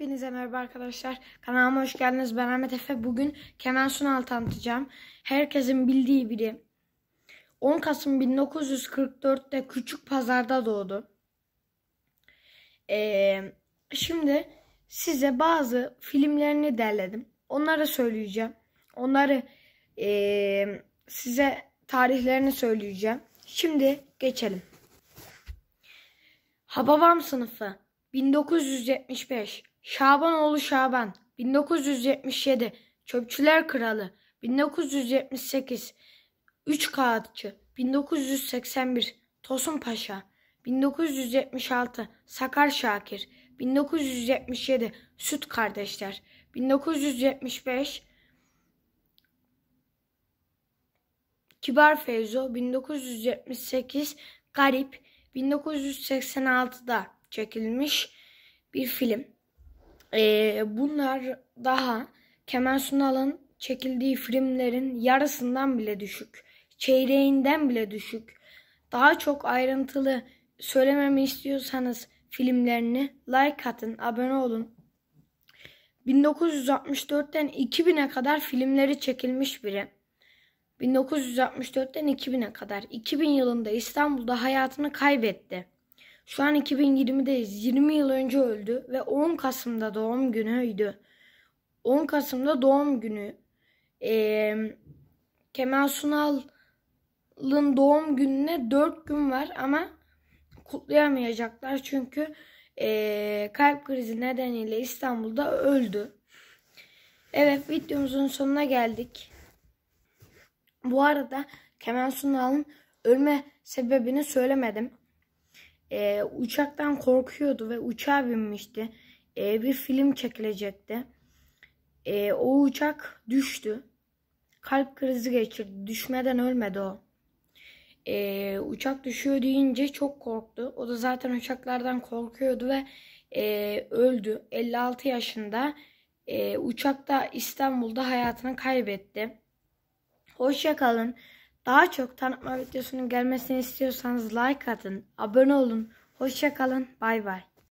Hepinize merhaba arkadaşlar. Kanalıma hoş geldiniz. Ben Ahmet Efe. Bugün Kenan Sunal tanıtacağım. Herkesin bildiği biri. 10 Kasım 1944'te Küçük Pazar'da doğdu. Ee, şimdi size bazı filmlerini derledim. Onları söyleyeceğim. Onları e, size tarihlerini söyleyeceğim. Şimdi geçelim. Hababam sınıfı 1975 Şabanoğlu Şaban 1977 Çöpçüler Kralı 1978 Üç Kağıtçı 1981 Tosun Paşa 1976 Sakar Şakir 1977 Süt Kardeşler 1975 Kibar Feyzo 1978 Garip 1986'da çekilmiş bir film. Ee, bunlar daha Kemal Sunal'ın çekildiği filmlerin yarısından bile düşük. Çeyreğinden bile düşük. Daha çok ayrıntılı söylememi istiyorsanız filmlerini like atın, abone olun. 1964'ten 2000'e kadar filmleri çekilmiş biri. 1964'ten 2000'e kadar 2000 yılında İstanbul'da hayatını kaybetti. Şu an 2020'deyiz. 20 yıl önce öldü ve 10 Kasım'da doğum günüydü. 10 Kasım'da doğum günü. Ee, Kemal Sunal'ın doğum gününe 4 gün var ama kutlayamayacaklar. Çünkü e, kalp krizi nedeniyle İstanbul'da öldü. Evet videomuzun sonuna geldik. Bu arada Kemal Sunal'ın ölme sebebini söylemedim e, uçaktan korkuyordu ve uçağa binmişti. E, bir film çekilecekti. E, o uçak düştü. Kalp krizi geçirdi. Düşmeden ölmedi o. E, uçak düşüyor deyince çok korktu. O da zaten uçaklardan korkuyordu ve e, öldü. 56 yaşında e, uçakta İstanbul'da hayatını kaybetti. Hoşçakalın. kalın. Daha çok tanıtma videosunun gelmesini istiyorsanız like atın, abone olun, hoşçakalın, bay bay.